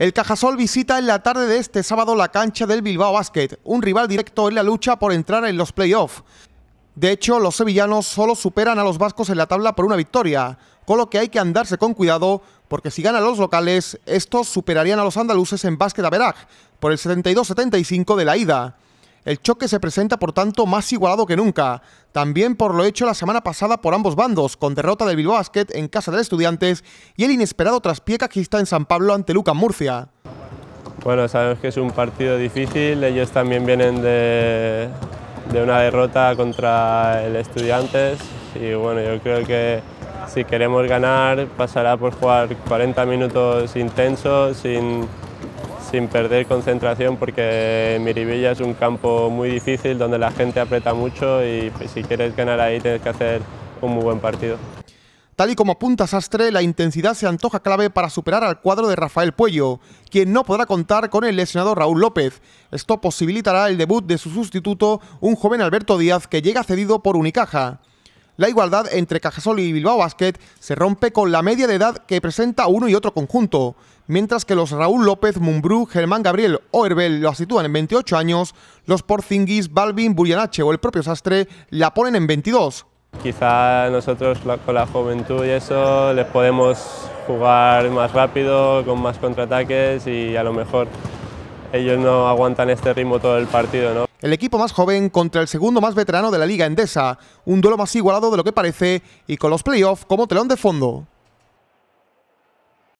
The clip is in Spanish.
El Cajasol visita en la tarde de este sábado la cancha del Bilbao Basket, un rival directo en la lucha por entrar en los playoffs. De hecho, los sevillanos solo superan a los vascos en la tabla por una victoria, con lo que hay que andarse con cuidado porque si ganan los locales, estos superarían a los andaluces en básquet verac por el 72-75 de la ida. El choque se presenta por tanto más igualado que nunca, también por lo hecho la semana pasada por ambos bandos, con derrota del Bilbao Basket en casa del Estudiantes y el inesperado traspié está en San Pablo ante Lucas Murcia. Bueno, sabemos que es un partido difícil, ellos también vienen de, de una derrota contra el Estudiantes y bueno, yo creo que si queremos ganar pasará por jugar 40 minutos intensos, sin sin perder concentración porque Miribilla es un campo muy difícil donde la gente aprieta mucho y pues, si quieres ganar ahí tienes que hacer un muy buen partido. Tal y como apunta Sastre, la intensidad se antoja clave para superar al cuadro de Rafael Puello, quien no podrá contar con el lesionado Raúl López. Esto posibilitará el debut de su sustituto, un joven Alberto Díaz que llega cedido por Unicaja. La igualdad entre Cajasol y Bilbao Basket se rompe con la media de edad que presenta uno y otro conjunto, mientras que los Raúl López, Mumbrú, Germán Gabriel o Herbel lo sitúan en 28 años, los Porzingis, Balvin, Burianache o el propio Sastre la ponen en 22. Quizá nosotros con la juventud y eso les podemos jugar más rápido, con más contraataques y a lo mejor ellos no aguantan este ritmo todo el partido, ¿no? El equipo más joven contra el segundo más veterano de la Liga Endesa, un duelo más igualado de lo que parece y con los playoffs como telón de fondo.